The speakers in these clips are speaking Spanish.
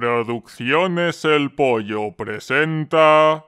Producciones El Pollo presenta...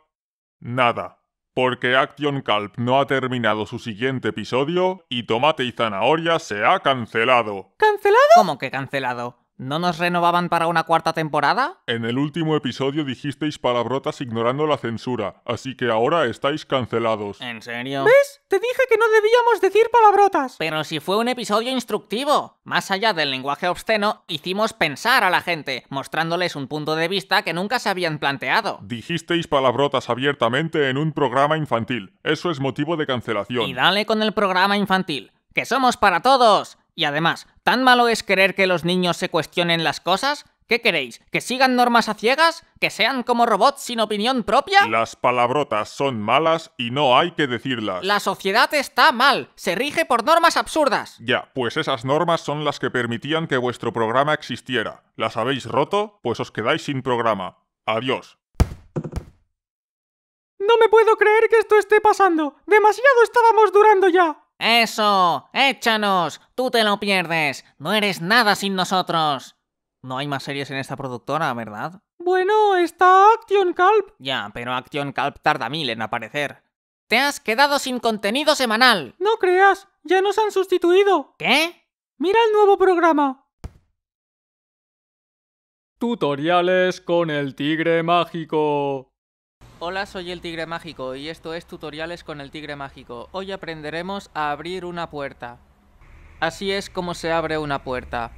Nada, porque Action Calp no ha terminado su siguiente episodio y Tomate y Zanahoria se ha cancelado. ¿Cancelado? ¿Cómo que cancelado? ¿No nos renovaban para una cuarta temporada? En el último episodio dijisteis palabrotas ignorando la censura, así que ahora estáis cancelados. ¿En serio? ¿Ves? Te dije que no debíamos decir palabrotas. Pero si fue un episodio instructivo. Más allá del lenguaje obsceno, hicimos pensar a la gente, mostrándoles un punto de vista que nunca se habían planteado. Dijisteis palabrotas abiertamente en un programa infantil. Eso es motivo de cancelación. Y dale con el programa infantil. ¡Que somos para todos! Y además, ¿tan malo es querer que los niños se cuestionen las cosas? ¿Qué queréis? ¿Que sigan normas a ciegas? ¿Que sean como robots sin opinión propia? Las palabrotas son malas y no hay que decirlas. La sociedad está mal, se rige por normas absurdas. Ya, pues esas normas son las que permitían que vuestro programa existiera. ¿Las habéis roto? Pues os quedáis sin programa. Adiós. No me puedo creer que esto esté pasando. Demasiado estábamos durando ya. ¡Eso! ¡Échanos! ¡Tú te lo pierdes! ¡No eres nada sin nosotros! No hay más series en esta productora, ¿verdad? Bueno, está Action Calp. Ya, pero Action Calp tarda mil en aparecer. ¡Te has quedado sin contenido semanal! No creas, ya nos han sustituido. ¿Qué? Mira el nuevo programa. Tutoriales con el tigre mágico. Hola, soy el Tigre Mágico y esto es Tutoriales con el Tigre Mágico. Hoy aprenderemos a abrir una puerta. Así es como se abre una puerta.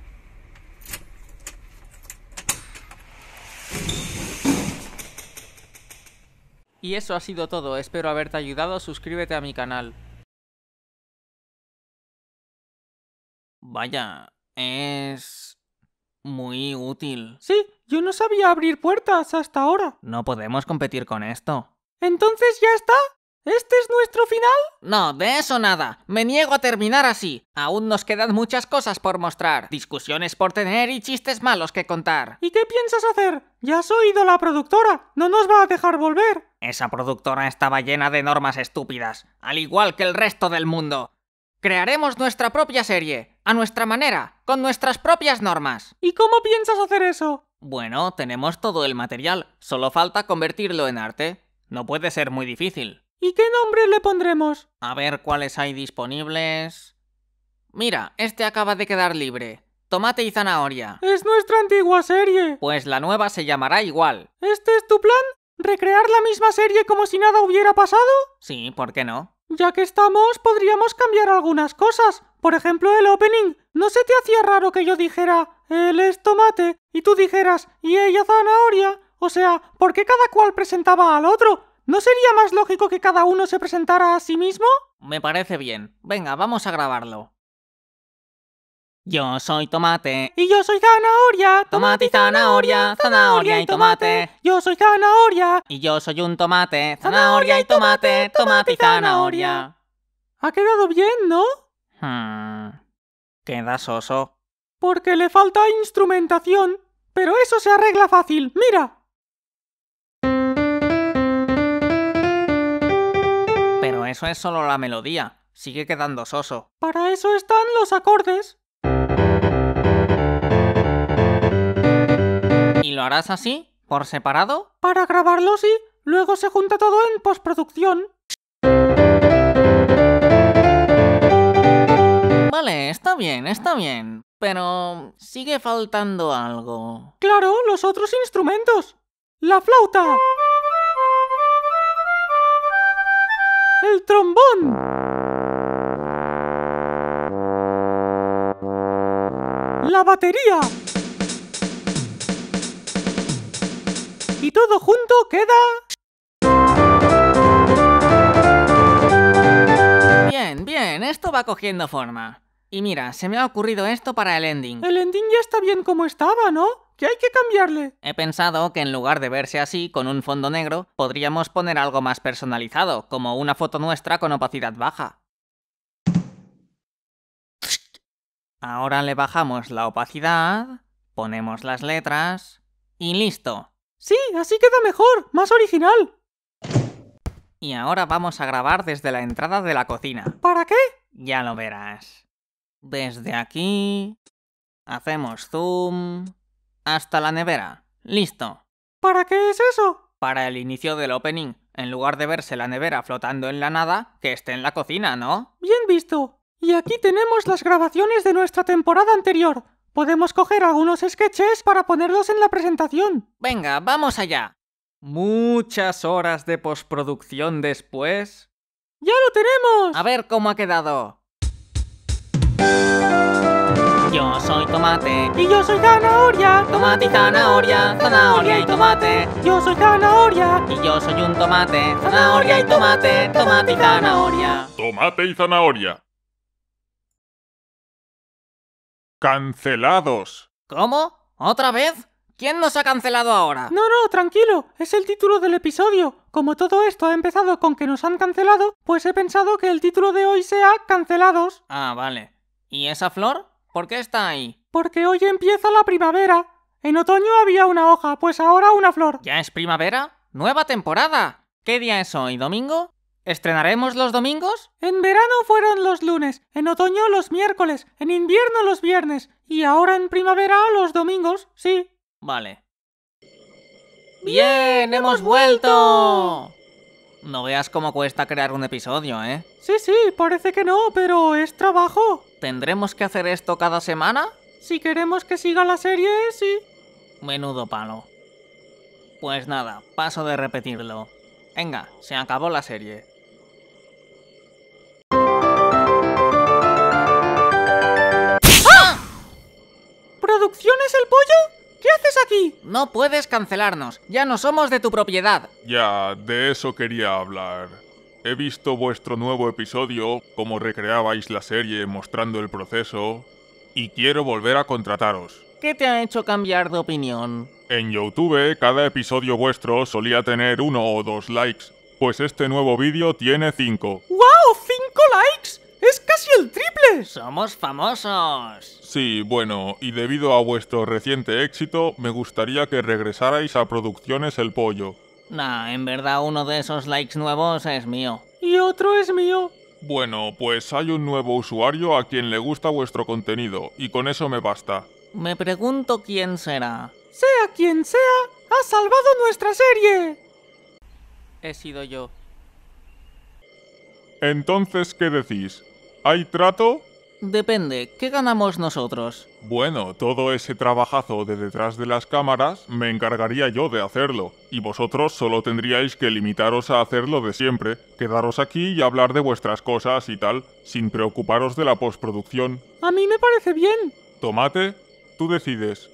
Y eso ha sido todo, espero haberte ayudado, suscríbete a mi canal. Vaya, es muy útil. Sí, yo no sabía abrir puertas hasta ahora. No podemos competir con esto. Entonces ya está. ¿Este es nuestro final? No, de eso nada. Me niego a terminar así. Aún nos quedan muchas cosas por mostrar, discusiones por tener y chistes malos que contar. ¿Y qué piensas hacer? Ya has oído la productora. No nos va a dejar volver. Esa productora estaba llena de normas estúpidas, al igual que el resto del mundo. Crearemos nuestra propia serie, a nuestra manera, con nuestras propias normas. ¿Y cómo piensas hacer eso? Bueno, tenemos todo el material, solo falta convertirlo en arte. No puede ser muy difícil. ¿Y qué nombre le pondremos? A ver cuáles hay disponibles. Mira, este acaba de quedar libre. Tomate y zanahoria. Es nuestra antigua serie. Pues la nueva se llamará igual. ¿Este es tu plan? ¿Recrear la misma serie como si nada hubiera pasado? Sí, ¿por qué no? Ya que estamos, podríamos cambiar algunas cosas. Por ejemplo, el opening. ¿No se te hacía raro que yo dijera, él es tomate, y tú dijeras, y ella zanahoria? O sea, ¿por qué cada cual presentaba al otro? ¿No sería más lógico que cada uno se presentara a sí mismo? Me parece bien. Venga, vamos a grabarlo. Yo soy tomate. Y yo soy zanahoria. Tomate y zanahoria. Zanahoria y tomate. Yo soy zanahoria. Y yo soy un tomate. Zanahoria y tomate. Tomate y zanahoria. Ha quedado bien, ¿no? Hmm. Queda soso. Porque le falta instrumentación. Pero eso se arregla fácil. Mira. Pero eso es solo la melodía. Sigue quedando soso. Para eso están los acordes. ¿Y lo harás así? ¿Por separado? Para grabarlo, sí. Luego se junta todo en postproducción. Vale, está bien, está bien. Pero sigue faltando algo. Claro, los otros instrumentos. La flauta. El trombón. La batería. Y todo junto queda... Bien, bien, esto va cogiendo forma. Y mira, se me ha ocurrido esto para el ending. El ending ya está bien como estaba, ¿no? ¿Qué hay que cambiarle? He pensado que en lugar de verse así, con un fondo negro, podríamos poner algo más personalizado, como una foto nuestra con opacidad baja. Ahora le bajamos la opacidad, ponemos las letras y listo. Sí, así queda mejor, más original. Y ahora vamos a grabar desde la entrada de la cocina. ¿Para qué? Ya lo verás. Desde aquí... Hacemos zoom... Hasta la nevera. Listo. ¿Para qué es eso? Para el inicio del opening. En lugar de verse la nevera flotando en la nada, que esté en la cocina, ¿no? Bien visto. Y aquí tenemos las grabaciones de nuestra temporada anterior. Podemos coger algunos sketches para ponerlos en la presentación. Venga, vamos allá. Muchas horas de postproducción después. ¡Ya lo tenemos! A ver cómo ha quedado. Yo soy tomate. Y yo soy zanahoria. Tomate y zanahoria. Zanahoria y tomate. Yo soy zanahoria. Y yo soy un tomate. Zanahoria y tomate. Tomate y zanahoria. Tomate y zanahoria. cancelados. ¿Cómo? ¿Otra vez? ¿Quién nos ha cancelado ahora? No, no, tranquilo, es el título del episodio. Como todo esto ha empezado con que nos han cancelado, pues he pensado que el título de hoy sea Cancelados. Ah, vale. ¿Y esa flor? ¿Por qué está ahí? Porque hoy empieza la primavera. En otoño había una hoja, pues ahora una flor. ¿Ya es primavera? ¡Nueva temporada! ¿Qué día es hoy? ¿Domingo? ¿Estrenaremos los domingos? En verano fueron los lunes, en otoño los miércoles, en invierno los viernes y ahora en primavera los domingos, sí. Vale. ¡Bien! ¡Hemos vuelto! No veas cómo cuesta crear un episodio, ¿eh? Sí, sí, parece que no, pero es trabajo. ¿Tendremos que hacer esto cada semana? Si queremos que siga la serie, sí. Menudo palo. Pues nada, paso de repetirlo. Venga, se acabó la serie. No puedes cancelarnos, ya no somos de tu propiedad. Ya, de eso quería hablar. He visto vuestro nuevo episodio, como recreabais la serie mostrando el proceso, y quiero volver a contrataros. ¿Qué te ha hecho cambiar de opinión? En YouTube, cada episodio vuestro solía tener uno o dos likes, pues este nuevo vídeo tiene cinco. ¡Wow! ¡Cinco likes! ¡Es casi el triple! ¡Somos famosos! Sí, bueno, y debido a vuestro reciente éxito, me gustaría que regresarais a Producciones El Pollo. Nah, en verdad uno de esos likes nuevos es mío. Y otro es mío. Bueno, pues hay un nuevo usuario a quien le gusta vuestro contenido, y con eso me basta. Me pregunto quién será. Sea quien sea, ha salvado nuestra serie. He sido yo. Entonces, ¿qué decís? ¿Hay trato? Depende, ¿qué ganamos nosotros? Bueno, todo ese trabajazo de detrás de las cámaras me encargaría yo de hacerlo, y vosotros solo tendríais que limitaros a hacerlo de siempre, quedaros aquí y hablar de vuestras cosas y tal, sin preocuparos de la postproducción. A mí me parece bien. Tomate, tú decides.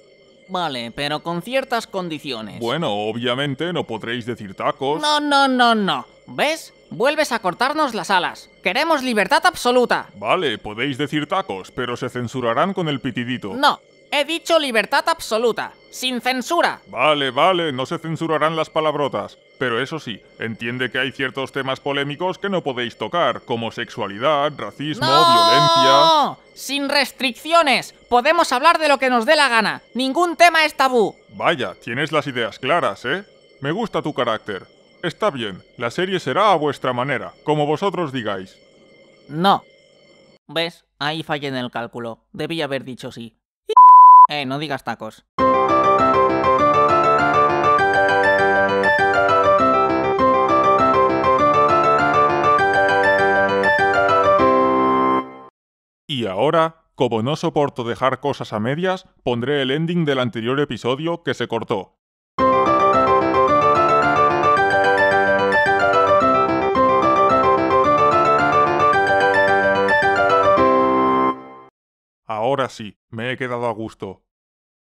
Vale, pero con ciertas condiciones. Bueno, obviamente no podréis decir tacos. No, no, no, no. ¿Ves? Vuelves a cortarnos las alas. Queremos libertad absoluta. Vale, podéis decir tacos, pero se censurarán con el pitidito. No, he dicho libertad absoluta, sin censura. Vale, vale, no se censurarán las palabrotas. Pero eso sí, entiende que hay ciertos temas polémicos que no podéis tocar, como sexualidad, racismo, ¡No! violencia. Sin restricciones, podemos hablar de lo que nos dé la gana. Ningún tema es tabú. Vaya, tienes las ideas claras, ¿eh? Me gusta tu carácter. Está bien, la serie será a vuestra manera, como vosotros digáis. No. ¿Ves? Ahí fallé en el cálculo. Debí haber dicho sí. Eh, no digas tacos. Y ahora, como no soporto dejar cosas a medias, pondré el ending del anterior episodio que se cortó. Ahora sí, me he quedado a gusto.